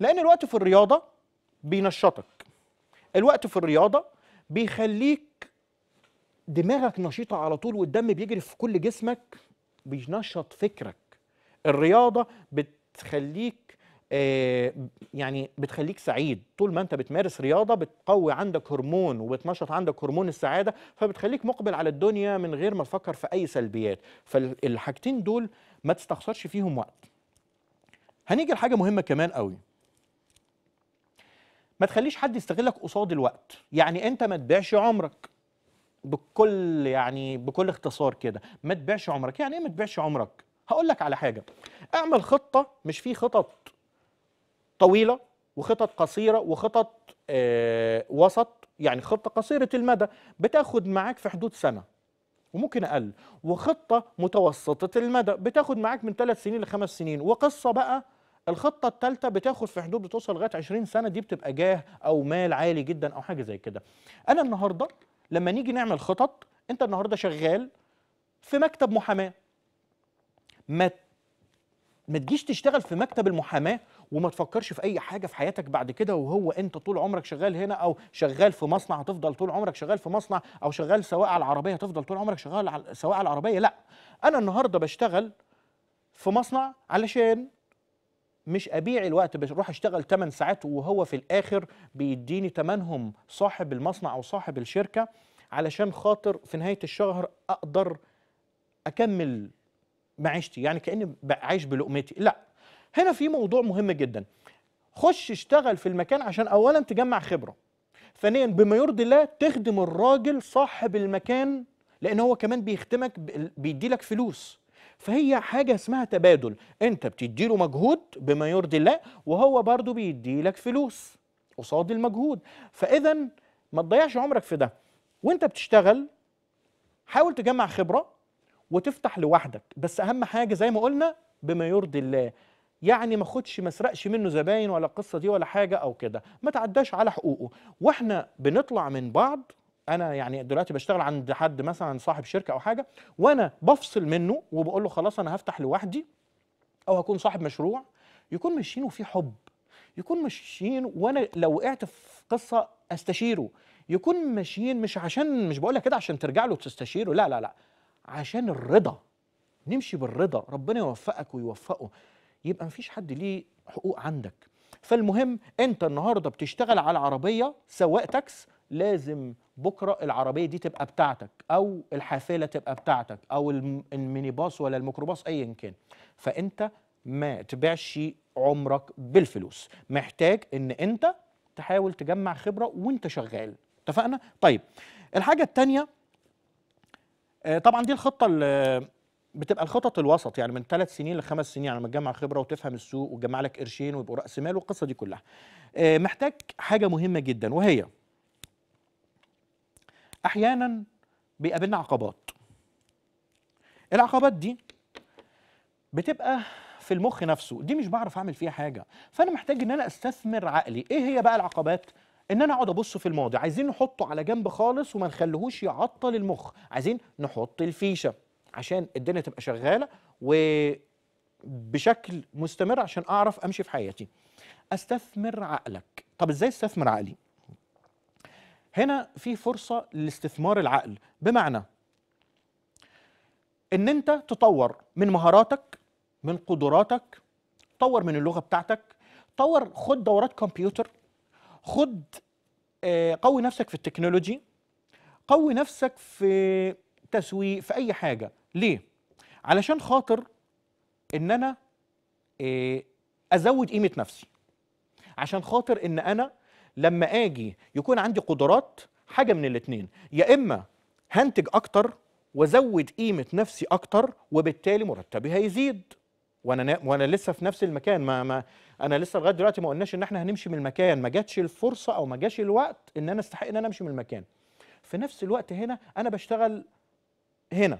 لأن الوقت في الرياضة بينشطك الوقت في الرياضه بيخليك دماغك نشيطه على طول والدم بيجري في كل جسمك بينشط فكرك الرياضه بتخليك آه، يعني بتخليك سعيد طول ما انت بتمارس رياضه بتقوي عندك هرمون وبتنشط عندك هرمون السعاده فبتخليك مقبل على الدنيا من غير ما تفكر في اي سلبيات فالحاجتين دول ما تستخسرش فيهم وقت هنيجي لحاجه مهمه كمان قوي ما تخليش حد يستغلك قصاد الوقت يعني انت ما تبيعش عمرك بكل يعني بكل اختصار كده ما تبيعش عمرك يعني ايه ما تبيعش عمرك هقول لك على حاجه اعمل خطه مش في خطط طويله وخطط قصيره وخطط آه وسط يعني خطه قصيره المدى بتاخد معاك في حدود سنه وممكن اقل وخطه متوسطه المدى بتاخد معاك من ثلاث سنين لخمس سنين وقصه بقى الخطه الثالثه بتاخد في حدود بتوصل لغايه 20 سنه دي بتبقى جاه او مال عالي جدا او حاجه زي كده انا النهارده لما نيجي نعمل خطط انت النهارده شغال في مكتب محاماه ما ما تجيش تشتغل في مكتب المحاماه وما تفكرش في اي حاجه في حياتك بعد كده وهو انت طول عمرك شغال هنا او شغال في مصنع هتفضل طول عمرك شغال في مصنع او شغال سواء على العربيه هتفضل طول عمرك شغال سواء على العربيه لا انا النهارده بشتغل في مصنع علشان مش ابيع الوقت بروح اشتغل 8 ساعات وهو في الاخر بيديني ثمنهم صاحب المصنع او صاحب الشركه علشان خاطر في نهايه الشهر اقدر اكمل معيشتي يعني كاني عايش بلقمتي لا هنا في موضوع مهم جدا خش اشتغل في المكان عشان اولا تجمع خبره ثانيا بما يرضي الله تخدم الراجل صاحب المكان لان هو كمان بيخدمك بيدي لك فلوس فهي حاجة اسمها تبادل انت بتديله مجهود بما يرضي الله وهو برضه بيديلك فلوس قصاد المجهود فاذا ما تضيعش عمرك في ده وانت بتشتغل حاول تجمع خبرة وتفتح لوحدك بس اهم حاجة زي ما قلنا بما يرضي الله يعني ما خدش ما سرقش منه زباين ولا القصه دي ولا حاجه او كده ما تعداش على حقوقه واحنا بنطلع من بعض انا يعني دلوقتي بشتغل عند حد مثلا صاحب شركه او حاجه وانا بفصل منه وبقول له خلاص انا هفتح لوحدي او هكون صاحب مشروع يكون ماشيين وفي حب يكون ماشيين وانا لو وقعت في قصه استشيره يكون ماشيين مش عشان مش بقولها كده عشان ترجع له تستشيره لا لا لا عشان الرضا نمشي بالرضا ربنا يوفقك ويوفقه يبقى مفيش حد ليه حقوق عندك فالمهم انت النهارده بتشتغل على العربيه سواق تاكس لازم بكره العربيه دي تبقى بتاعتك او الحافله تبقى بتاعتك او الميني باص ولا الميكروباص ايا كان فانت ما تبيعش عمرك بالفلوس محتاج ان انت تحاول تجمع خبره وانت شغال اتفقنا طيب الحاجه الثانيه آه، طبعا دي الخطه اللي بتبقى الخطط الوسط يعني من ثلاث سنين لخمس سنين على ما تجمع خبره وتفهم السوق وتجمع لك قرشين ويبقوا راس مال والقصه دي كلها آه، محتاج حاجه مهمه جدا وهي احيانا بيقابلنا عقبات العقبات دي بتبقى في المخ نفسه دي مش بعرف اعمل فيها حاجه فانا محتاج ان انا استثمر عقلي ايه هي بقى العقبات ان انا اقعد ابص في الماضي عايزين نحطه على جنب خالص وما نخليهوش يعطل المخ عايزين نحط الفيشه عشان الدنيا تبقى شغاله وبشكل مستمر عشان اعرف امشي في حياتي استثمر عقلك طب ازاي استثمر عقلي هنا في فرصة لاستثمار العقل بمعنى ان انت تطور من مهاراتك من قدراتك طور من اللغة بتاعتك طور خد دورات كمبيوتر خد آه، قوي نفسك في التكنولوجي قوي نفسك في تسويق في اي حاجة ليه؟ علشان خاطر ان انا آه، ازود قيمة نفسي عشان خاطر ان انا لما اجي يكون عندي قدرات حاجه من الاثنين يا اما هنتج اكتر وازود قيمه نفسي اكتر وبالتالي مرتبي هيزيد وانا وانا لسه في نفس المكان ما, ما انا لسه لغايه دلوقتي ما قلناش ان احنا هنمشي من المكان ما جاتش الفرصه او ما جاش الوقت ان انا استحق ان انا امشي من المكان في نفس الوقت هنا انا بشتغل هنا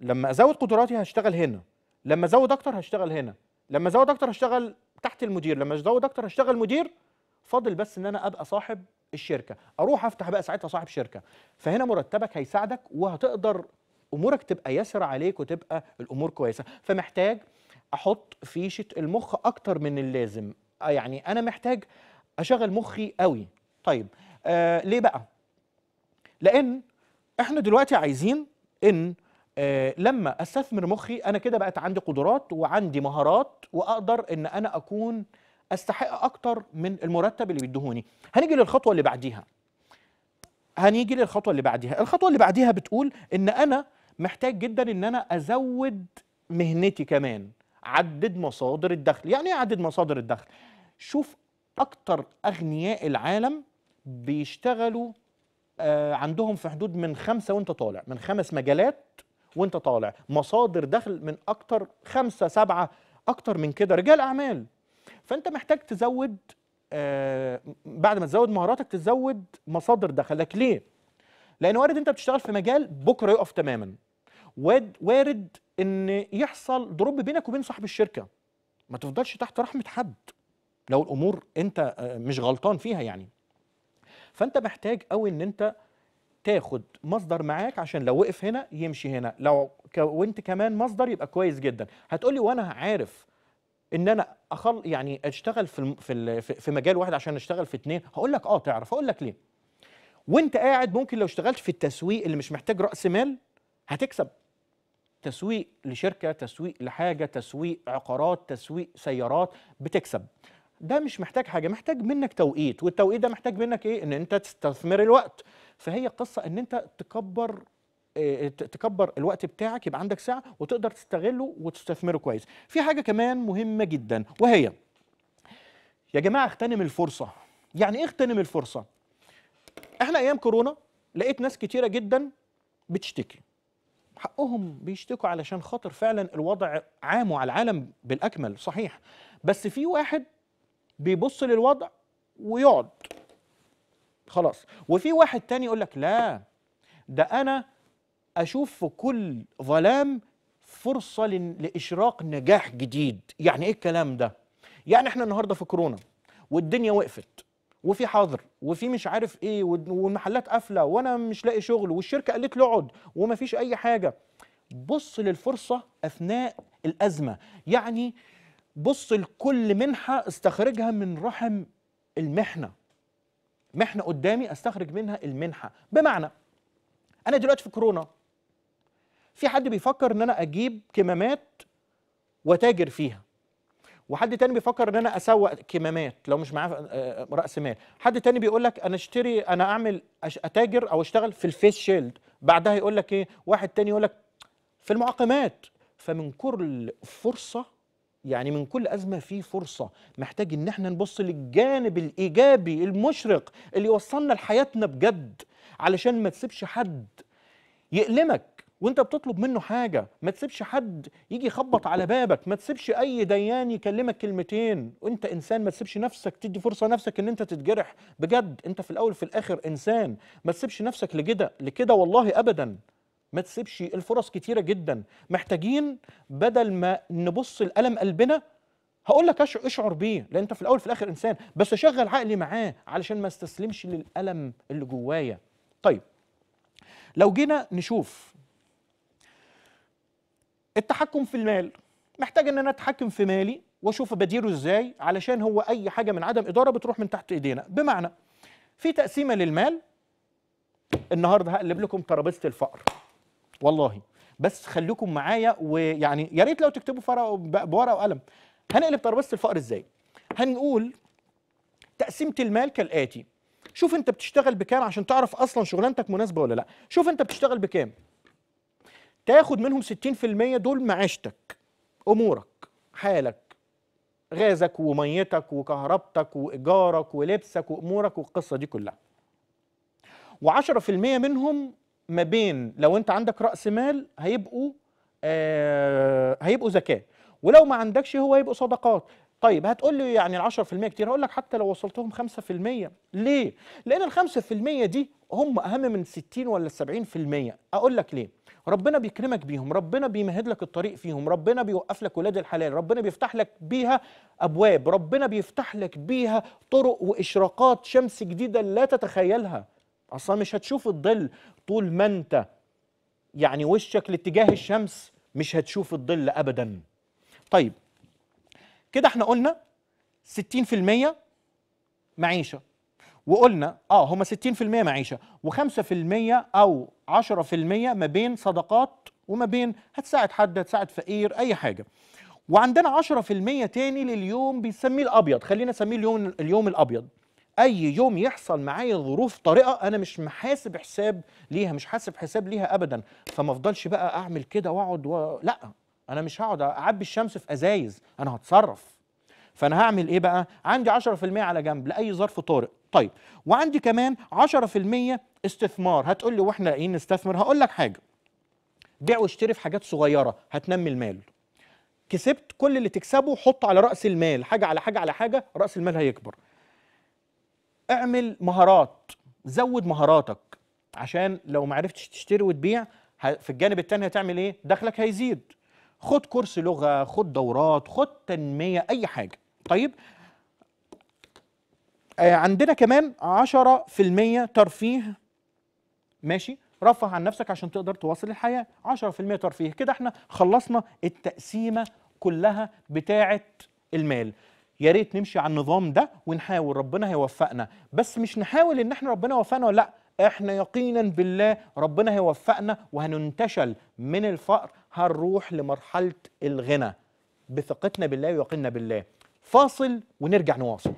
لما ازود قدراتي هشتغل هنا لما ازود اكتر هشتغل هنا لما ازود اكتر هشتغل تحت المدير لما ازود اكتر هشتغل مدير فاضل بس ان انا ابقى صاحب الشركه اروح افتح بقى ساعتها صاحب شركه فهنا مرتبك هيساعدك وهتقدر امورك تبقى ياسر عليك وتبقى الامور كويسه فمحتاج احط فيشه المخ اكتر من اللازم آه، يعني انا محتاج اشغل مخي قوي طيب آه ليه بقى لان احنا دلوقتي عايزين ان آه لما استثمر مخي انا كده بقت عندي قدرات وعندي مهارات واقدر ان انا اكون استحق اكتر من المرتب اللي بيدهوني هنيجي للخطوه اللي بعديها هنيجي للخطوه اللي بعديها الخطوه اللي بعديها بتقول ان انا محتاج جدا ان انا ازود مهنتي كمان عدد مصادر الدخل يعني ايه عدد مصادر الدخل شوف اكتر اغنياء العالم بيشتغلوا آه عندهم في حدود من خمسه وانت طالع من خمس مجالات وانت طالع مصادر دخل من اكتر خمسه سبعه اكتر من كده رجال اعمال فانت محتاج تزود آه بعد ما تزود مهاراتك تزود مصادر دخلك ليه لان وارد انت بتشتغل في مجال بكره يقف تماما وارد ان يحصل ضرب بينك وبين صاحب الشركه ما تفضلش تحت رحمه حد لو الامور انت آه، مش غلطان فيها يعني فانت محتاج قوي ان انت تاخد مصدر معاك عشان لو وقف هنا يمشي هنا لو كونت كمان مصدر يبقى كويس جدا هتقولي وانا عارف ان انا اخل يعني اشتغل في في في مجال واحد عشان اشتغل في اثنين هقول لك اه تعرف هقول لك ليه وانت قاعد ممكن لو اشتغلت في التسويق اللي مش محتاج راس مال هتكسب تسويق لشركه تسويق لحاجه تسويق عقارات تسويق سيارات بتكسب ده مش محتاج حاجه محتاج منك توقيت والتوقيت ده محتاج منك ايه ان انت تستثمر الوقت فهي قصه ان انت تكبر آه، تكبر الوقت بتاعك يبقى عندك ساعه وتقدر تستغله وتستثمره كويس في حاجه كمان مهمه جدا وهي يا جماعه اغتنم الفرصه يعني ايه اغتنم الفرصه احنا ايام كورونا لقيت ناس كتيره جدا بتشتكي حقهم بيشتكوا علشان خاطر فعلا الوضع عام وعلى العالم بالاكمل صحيح بس في واحد بيبص للوضع ويقعد خلاص وفي واحد تاني يقول لك لا ده انا أشوف في كل ظلام فرصة لإشراق نجاح جديد يعني إيه الكلام ده؟ يعني إحنا النهاردة في كورونا والدنيا وقفت وفي حظر وفي مش عارف ايه والمحلات قافله وانا مش لاقي شغل والشركه قالت له اقعد ومفيش اي حاجه بص للفرصه اثناء الازمه يعني بص لكل منحه استخرجها من رحم المحنه محنه قدامي استخرج منها المنحه بمعنى انا دلوقتي في كورونا في حد بيفكر ان انا اجيب كمامات وتاجر فيها وحد تاني بيفكر ان انا اسوق كمامات لو مش معاه آه، آه، راس مال حد تاني بيقول لك انا اشتري انا اعمل اتاجر او اشتغل في الفيس شيلد بعدها يقول لك ايه واحد تاني يقول لك في المعقمات فمن كل فرصه يعني من كل أزمة في فرصة محتاج إن احنا نبص للجانب الإيجابي المشرق اللي يوصلنا لحياتنا بجد علشان ما تسيبش حد يألمك وانت بتطلب منه حاجه ما تسيبش حد يجي يخبط على بابك ما تسيبش اي ديان يكلمك كلمتين وانت انسان ما تسيبش نفسك تدي فرصه نفسك ان انت تتجرح بجد انت في الاول في الاخر انسان ما تسيبش نفسك لكده لكده والله ابدا ما تسيبش الفرص كتيره جدا محتاجين بدل ما نبص الالم قلبنا هقول لك اشعر بيه لان انت في الاول في الاخر انسان بس اشغل عقلي معاه علشان ما استسلمش للالم اللي جوايا طيب لو جينا نشوف التحكم في المال محتاج ان انا اتحكم في مالي واشوف بديره ازاي علشان هو اي حاجه من عدم اداره بتروح من تحت ايدينا بمعنى في تقسيمه للمال النهارده هقلب لكم ترابيزه الفقر والله بس خليكم معايا ويعني يا ريت لو تكتبوا فرق بورقه وقلم هنقلب ترابيزه الفقر ازاي هنقول تقسيمه المال كالاتي شوف انت بتشتغل بكام عشان تعرف اصلا شغلانتك مناسبه ولا لا شوف انت بتشتغل بكام تاخد منهم 60% دول معيشتك امورك حالك غازك وميتك وكهربتك وايجارك ولبسك وامورك والقصه دي كلها و10% منهم ما بين لو انت عندك راس مال هيبقوا آه هيبقوا زكاه ولو ما عندكش هو يبقوا صدقات طيب هتقول لي يعني ال 10% كتير هقول لك حتى لو وصلتهم 5% ليه؟ لان ال 5% دي هم اهم من 60 ولا 70% اقول لك ليه؟ ربنا بيكرمك بيهم ربنا بيمهد لك الطريق فيهم ربنا بيوقف لك ولاد الحلال ربنا بيفتح لك بيها أبواب ربنا بيفتح لك بيها طرق وإشراقات شمس جديدة لا تتخيلها أصلا مش هتشوف الظل طول ما أنت يعني وشك لاتجاه الشمس مش هتشوف الظل أبدا طيب كده احنا قلنا 60% معيشة وقلنا اه هم 60% معيشه و5% او 10% ما بين صدقات وما بين هتساعد حد هتساعد فقير اي حاجه وعندنا 10% تاني لليوم بنسميه الابيض خلينا نسميه اليوم اليوم الابيض اي يوم يحصل معايا ظروف طارئه انا مش محاسب حساب ليها مش حاسب حساب ليها ابدا فما افضلش بقى اعمل كده واقعد و... لا انا مش هقعد اعبي الشمس في ازايز انا هتصرف فانا هعمل ايه بقى عندي 10% على جنب لاي ظرف طارئ طيب وعندي كمان 10% استثمار هتقول لي واحنا ايه نستثمر هقول لك حاجه بيع واشتري في حاجات صغيره هتنمي المال كسبت كل اللي تكسبه حطه على راس المال حاجه على حاجه على حاجه راس المال هيكبر اعمل مهارات زود مهاراتك عشان لو ما عرفتش تشتري وتبيع في الجانب الثاني هتعمل ايه دخلك هيزيد خد كورس لغه خد دورات خد تنميه اي حاجه طيب آه، عندنا كمان 10% ترفيه ماشي رفه عن نفسك عشان تقدر تواصل الحياه 10% ترفيه كده احنا خلصنا التقسيمه كلها بتاعه المال يا ريت نمشي على النظام ده ونحاول ربنا هيوفقنا بس مش نحاول ان احنا ربنا يوفقنا ولا لا احنا يقينا بالله ربنا هيوفقنا وهننتشل من الفقر هنروح لمرحله الغنى بثقتنا بالله ويقيننا بالله فاصل ونرجع نواصل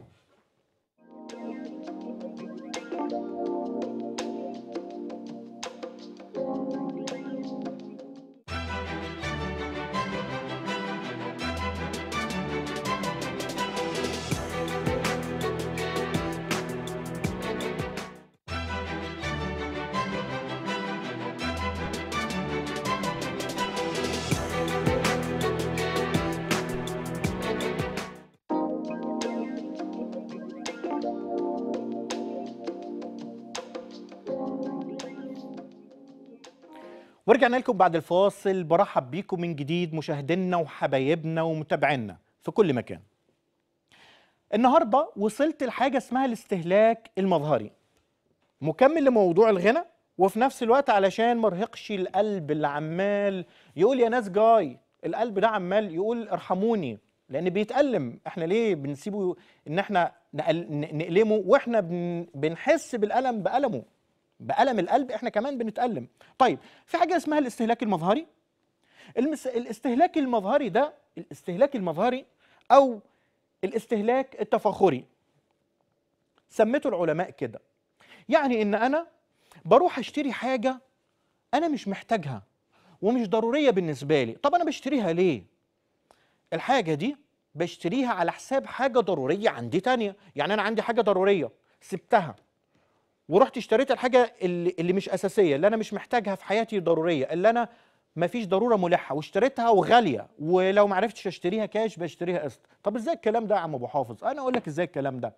ورجعنا لكم بعد الفاصل برحب بيكم من جديد مشاهدينا وحبايبنا ومتابعينا في كل مكان النهاردة وصلت لحاجة اسمها الاستهلاك المظهري مكمل لموضوع الغنى وفي نفس الوقت علشان مرهقش القلب اللي عمال يقول يا ناس جاي القلب ده عمال يقول ارحموني لان بيتألم احنا ليه بنسيبه ان احنا نقلمه واحنا بنحس بالألم بألمه بألم القلب احنا كمان بنتألم طيب في حاجة اسمها الاستهلاك المظهري المس... الاستهلاك المظهري ده الاستهلاك المظهري أو الاستهلاك التفاخري سميته العلماء كده يعني إن أنا بروح أشتري حاجة أنا مش محتاجها ومش ضرورية بالنسبة لي طب أنا بشتريها ليه؟ الحاجة دي بشتريها على حساب حاجة ضرورية عندي تانية يعني أنا عندي حاجة ضرورية سبتها ورحت اشتريت الحاجه اللي, اللي مش اساسيه اللي انا مش محتاجها في حياتي ضروريه اللي انا ما فيش ضروره ملحه واشتريتها وغاليه ولو ما عرفتش اشتريها كاش بشتريها قسط طب ازاي الكلام ده يا عم ابو حافظ انا اقول لك ازاي الكلام ده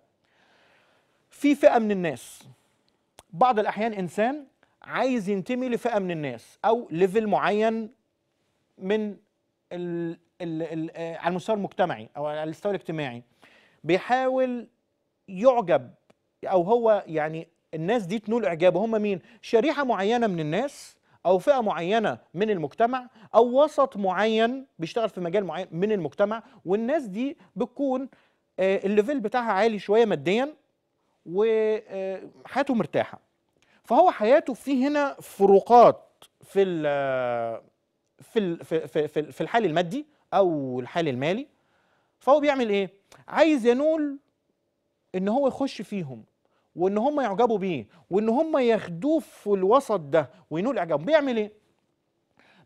في فئه من الناس بعض الاحيان انسان عايز ينتمي لفئه من الناس او ليفل معين من ال ال ال آه، على المستوى المجتمعي او على المستوى الاجتماعي بيحاول يعجب او هو يعني الناس دي تنول إعجابه هم مين؟ شريحة معينة من الناس أو فئة معينة من المجتمع أو وسط معين بيشتغل في مجال معين من المجتمع والناس دي بتكون آه، الليفل بتاعها عالي شوية ماديا وحياته آه، مرتاحة فهو حياته في هنا فروقات في ال آه، في ال في في في الحال المادي او الحال المالي فهو بيعمل ايه عايز ينول ان هو يخش فيهم وان هم يعجبوا بيه وان هم ياخدوه في الوسط ده وينول اعجابهم بيعمل ايه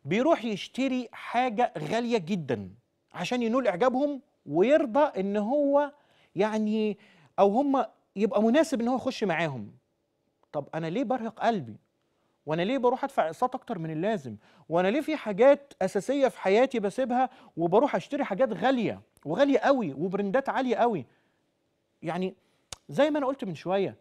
بيروح يشتري حاجه غاليه جدا عشان ينول اعجابهم ويرضى ان هو يعني او هم يبقى مناسب ان هو يخش معاهم طب انا ليه برهق قلبي وانا ليه بروح ادفع اقساط اكتر من اللازم وانا ليه في حاجات اساسيه في حياتي بسيبها وبروح اشتري حاجات غاليه وغاليه قوي وبرندات عاليه قوي يعني زي ما انا قلت من شويه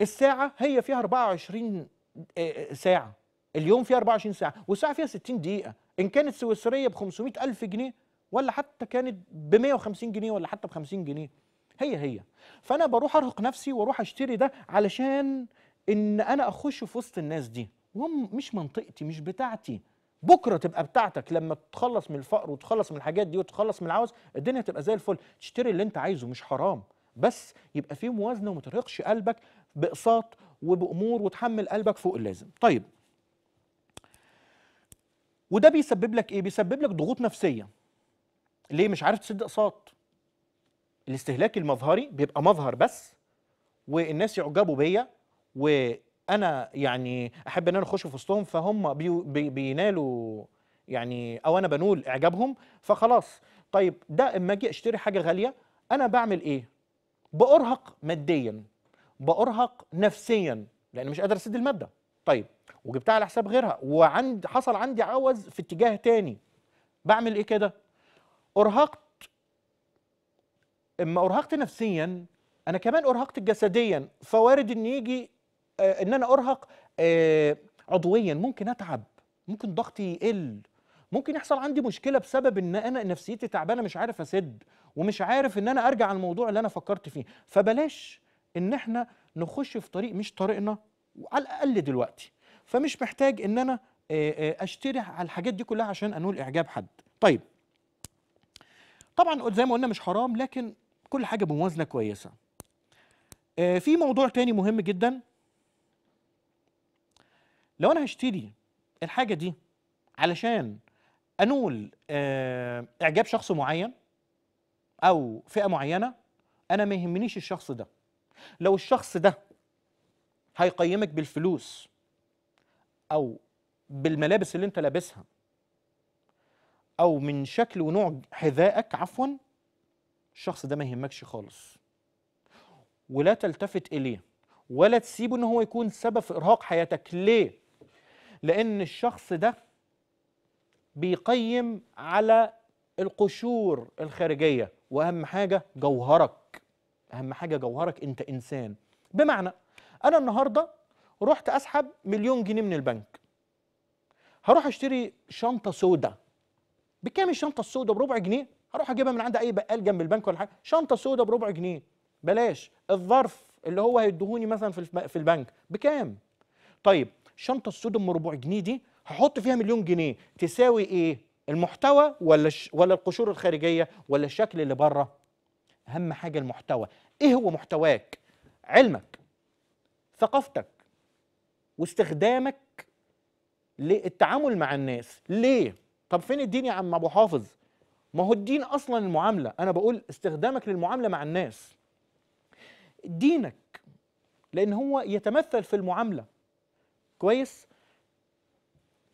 الساعه هي فيها 24 آه، آه، ساعه اليوم فيها 24 ساعه والساعه فيها 60 دقيقه ان كانت سويسريه ب 500 الف جنيه ولا حتى كانت ب 150 جنيه ولا حتى ب 50 جنيه هي هي فانا بروح ارهق نفسي واروح اشتري ده علشان ان انا اخش في وسط الناس دي مش منطقتي مش بتاعتي بكره تبقى بتاعتك لما تتخلص من الفقر وتخلص من الحاجات دي وتخلص من العوز الدنيا تبقى زي الفل تشتري اللي انت عايزه مش حرام بس يبقى في موازنه وما ترهقش قلبك باقساط وبامور وتحمل قلبك فوق اللازم طيب وده بيسبب لك ايه بيسبب لك ضغوط نفسيه ليه مش عارف تسد اقساط الاستهلاك المظهري بيبقى مظهر بس والناس يعجبوا بيا وانا يعني احب ان انا اخش في وسطهم فهم بي بي بينالوا يعني او انا بنول اعجابهم فخلاص طيب ده اما اجي اشتري حاجه غاليه انا بعمل ايه بأرهق ماديا بأرهق نفسيا لأن مش قادر أسد المادة طيب وجبتها على حساب غيرها وعند حصل عندي عوز في اتجاه تاني بعمل إيه كده؟ أرهقت اما ارهقت نفسيا انا كمان ارهقت جسديا فوارد ان يجي آه ان انا ارهق آه عضويا ممكن اتعب ممكن ضغطي يقل ممكن يحصل عندي مشكله بسبب ان انا نفسيتي تعبانه مش عارف اسد ومش عارف ان انا ارجع على الموضوع اللي انا فكرت فيه فبلاش ان احنا نخش في طريق مش طريقنا وعلى الاقل دلوقتي فمش محتاج ان انا اشتري على الحاجات دي كلها عشان انول اعجاب حد طيب طبعا زي ما قلنا مش حرام لكن كل حاجه بموازنه كويسه في موضوع تاني مهم جدا لو انا هشتري الحاجه دي علشان انول اعجاب شخص معين او فئه معينه انا ما يهمنيش الشخص ده لو الشخص ده هيقيمك بالفلوس او بالملابس اللي انت لابسها او من شكل ونوع حذائك عفوا الشخص ده ما يهمكش خالص ولا تلتفت اليه ولا تسيبه ان هو يكون سبب في ارهاق حياتك ليه لان الشخص ده بيقيم على القشور الخارجيه واهم حاجه جوهرك اهم حاجه جوهرك انت انسان بمعنى انا النهارده رحت اسحب مليون جنيه من البنك هروح اشتري شنطه سوداء بكام الشنطه السوداء بربع جنيه هروح اجيبها من عند اي بقال جنب البنك ولا حاجه شنطه سوداء بربع جنيه بلاش الظرف اللي هو هيدهوني مثلا في في البنك بكام طيب الشنطه السوداء بربع جنيه دي هحط فيها مليون جنيه تساوي ايه المحتوى ولا ولا القشور الخارجيه ولا الشكل اللي بره اهم حاجه المحتوى ايه هو محتواك علمك ثقافتك واستخدامك للتعامل مع الناس ليه طب فين الدين يا عم ابو حافظ ما هو الدين اصلا المعامله انا بقول استخدامك للمعامله مع الناس دينك لان هو يتمثل في المعامله كويس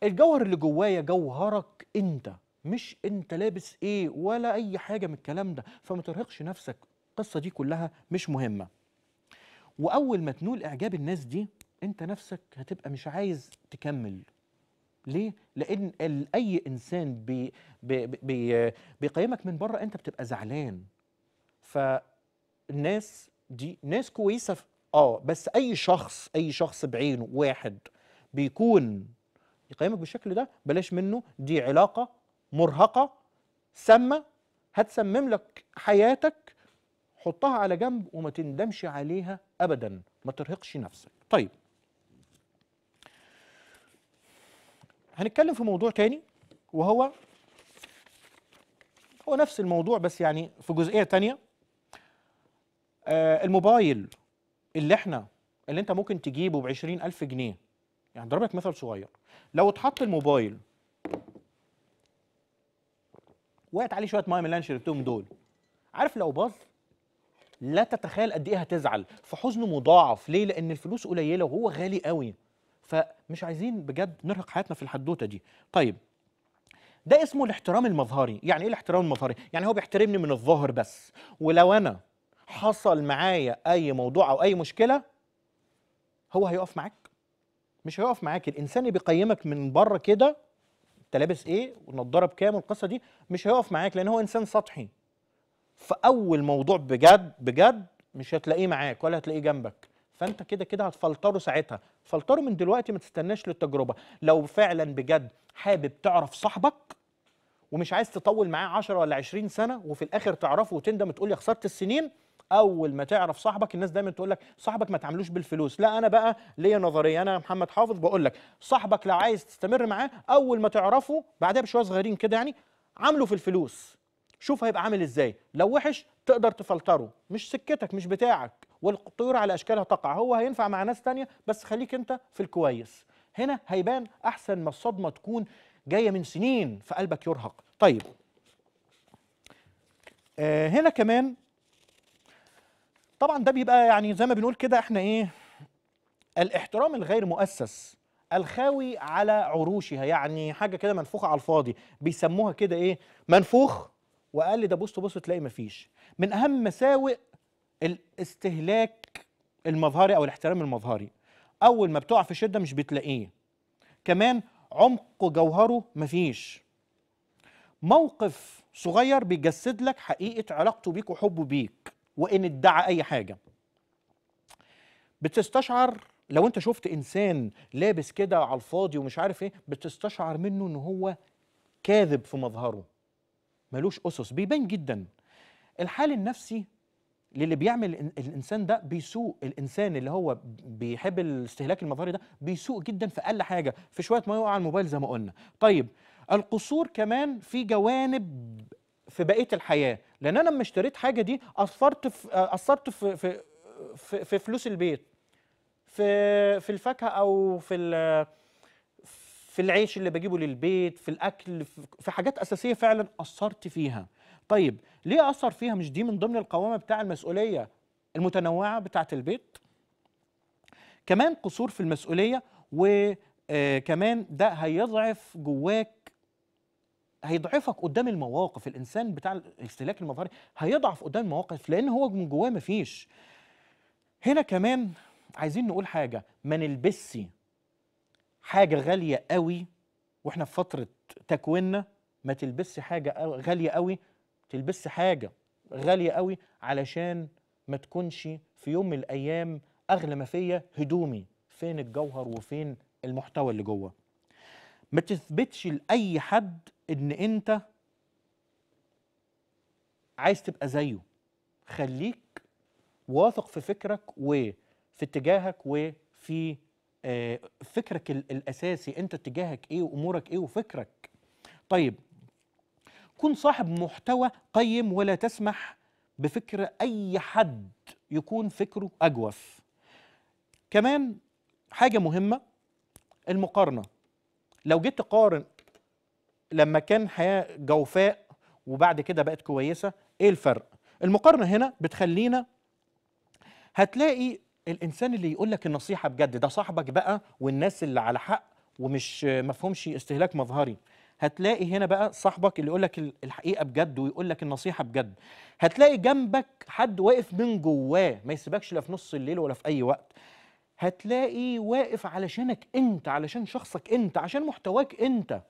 الجوهر اللي جوايا جوهرك انت مش انت لابس ايه ولا اي حاجه من الكلام ده فما ترهقش نفسك القصه دي كلها مش مهمه واول ما تنول اعجاب الناس دي انت نفسك هتبقى مش عايز تكمل ليه لان اي انسان بي بي بي بيقيمك من بره انت بتبقى زعلان فالناس دي ناس كويسه اه بس اي شخص اي شخص بعينه واحد بيكون يقيمك بالشكل ده بلاش منه دي علاقه مرهقه سامه هتسمم لك حياتك حطها على جنب وما تندمش عليها ابدا ما ترهقش نفسك طيب هنتكلم في موضوع تاني وهو هو نفس الموضوع بس يعني في جزئيه تانية آه الموبايل اللي احنا اللي انت ممكن تجيبه بعشرين ألف جنيه يعني ضربك مثل صغير لو اتحط الموبايل وقعت عليه شويه ميه من اللي انا شربتهم دول عارف لو باظ لا تتخيل قد ايه هتزعل فحزنه مضاعف ليه لان الفلوس قليله وهو غالي قوي فمش عايزين بجد نرهق حياتنا في الحدوته دي طيب ده اسمه الاحترام المظهري يعني ايه الاحترام المظهري يعني هو بيحترمني من الظاهر بس ولو انا حصل معايا اي موضوع او اي مشكله هو هيقف معاك مش هيقف معاك الانسان اللي بيقيمك من بره كده انت لابس ايه والنضاره بكام والقصه دي مش هيقف معاك لان هو انسان سطحي فاول موضوع بجد بجد مش هتلاقيه معاك ولا هتلاقيه جنبك فانت كده كده هتفلتره ساعتها فلتره من دلوقتي ما تستناش للتجربه لو فعلا بجد حابب تعرف صاحبك ومش عايز تطول معاه 10 ولا 20 سنه وفي الاخر تعرفه وتندم تقول يا خسرت السنين اول ما تعرف صاحبك الناس دايما تقول لك صاحبك ما تعاملوش بالفلوس لا انا بقى ليا نظريه انا محمد حافظ بقول لك صاحبك لو عايز تستمر معاه اول ما تعرفه بعدها بشويه صغيرين كده يعني عامله في الفلوس شوف هيبقى عامل ازاي لو وحش تقدر تفلتره مش سكتك مش بتاعك والطيور على اشكالها تقع هو هينفع مع ناس تانية بس خليك انت في الكويس هنا هيبان احسن ما الصدمه تكون جايه من سنين فقلبك يرهق طيب آه، هنا كمان طبعا ده بيبقى يعني زي ما بنقول كده احنا ايه الاحترام الغير مؤسس الخاوي على عروشها يعني حاجه كده منفوخه على الفاضي بيسموها كده ايه منفوخ وقال ده بص تبص تلاقي مفيش من اهم مساوئ الاستهلاك المظهري او الاحترام المظهري اول ما بتقع في شده مش بتلاقيه كمان عمق جوهره مفيش موقف صغير بيجسد لك حقيقه علاقته بيك وحبه بيك وإن ادعى أي حاجة بتستشعر لو أنت شفت إنسان لابس كده على الفاضي ومش عارف إيه بتستشعر منه إن هو كاذب في مظهره ملوش أسس بيبان جدا الحال النفسي للي بيعمل الانسان ده بيسوء الانسان اللي هو بيحب الاستهلاك المظهري ده بيسوء جدا في اقل حاجه في شويه ما يقع على الموبايل زي ما قلنا طيب القصور كمان في جوانب في بقيه الحياه لان انا لما اشتريت حاجه دي اثرت في اثرت في في, في, في فلوس البيت في في الفاكهه او في في العيش اللي بجيبه للبيت في الاكل في حاجات اساسيه فعلا اثرت فيها طيب ليه اثر فيها مش دي من ضمن القوامه بتاع المسؤوليه المتنوعه بتاعه البيت كمان قصور في المسؤوليه وكمان آه، ده هيضعف جواك هيضعفك قدام المواقف الانسان بتاع الاستهلاك المظهري هيضعف قدام المواقف لان هو من جواه مفيش هنا كمان عايزين نقول حاجه ما نلبسش حاجه غاليه قوي واحنا في فتره تكويننا ما تلبسش حاجه غاليه قوي تلبس حاجه غاليه قوي علشان ما تكونش في يوم من الايام اغلى ما فيا هدومي فين الجوهر وفين المحتوى اللي جوه ما تثبتش لاي حد ان انت عايز تبقى زيه خليك واثق في فكرك وفي اتجاهك وفي آه، فكرك الاساسي انت اتجاهك ايه وامورك ايه وفكرك طيب كن صاحب محتوى قيم ولا تسمح بفكر اي حد يكون فكره اجوف كمان حاجه مهمه المقارنه لو جيت تقارن لما كان حياه جوفاء وبعد كده بقت كويسه ايه الفرق المقارنه هنا بتخلينا هتلاقي الانسان اللي يقول لك النصيحه بجد ده صاحبك بقى والناس اللي على حق ومش مفهومش استهلاك مظهري هتلاقي هنا بقى صاحبك اللي يقول لك الحقيقه بجد ويقول لك النصيحه بجد هتلاقي جنبك حد واقف من جواه ما يسيبكش لا في نص الليل ولا في اي وقت هتلاقي واقف علشانك انت علشان شخصك انت عشان محتواك انت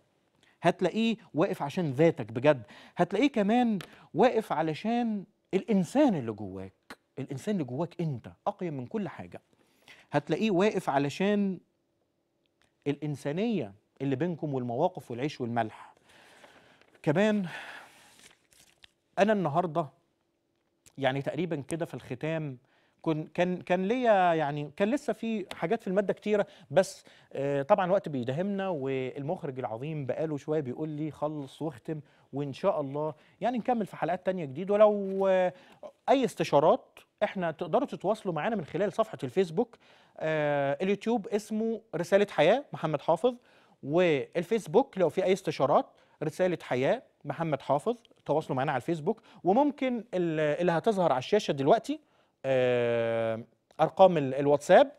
هتلاقيه واقف عشان ذاتك بجد هتلاقيه كمان واقف علشان الانسان اللي جواك الانسان اللي جواك انت اقيم من كل حاجه هتلاقيه واقف علشان الانسانيه اللي بينكم والمواقف والعيش والملح كمان انا النهارده يعني تقريبا كده في الختام كان كان ليا يعني كان لسه في حاجات في الماده كتيره بس آه، طبعا وقت بيداهمنا والمخرج العظيم بقاله شويه بيقول لي خلص واختم وان شاء الله يعني نكمل في حلقات تانية جديده ولو آه، اي استشارات احنا تقدروا تتواصلوا معانا من خلال صفحه الفيسبوك آه، اليوتيوب اسمه رساله حياه محمد حافظ والفيسبوك لو في اي استشارات رساله حياه محمد حافظ تواصلوا معانا على الفيسبوك وممكن اللي هتظهر على الشاشه دلوقتي آه، ارقام الواتساب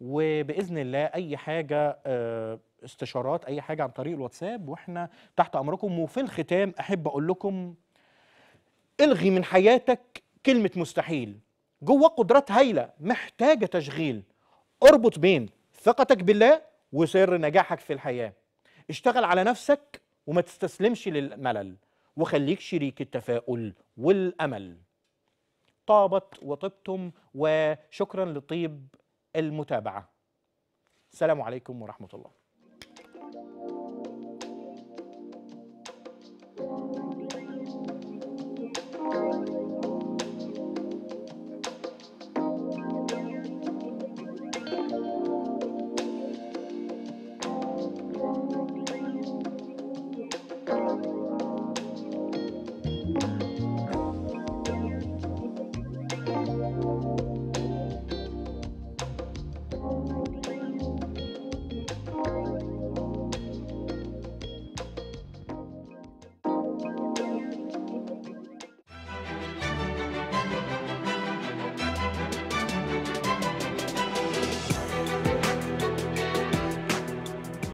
وباذن الله اي حاجه آه، استشارات اي حاجه عن طريق الواتساب واحنا تحت امركم وفي الختام احب اقول لكم الغي من حياتك كلمه مستحيل جوه قدرات هايله محتاجه تشغيل اربط بين ثقتك بالله وسر نجاحك في الحياه اشتغل على نفسك وما تستسلمش للملل وخليك شريك التفاؤل والامل طابت وطبتم وشكرا لطيب المتابعه السلام عليكم ورحمه الله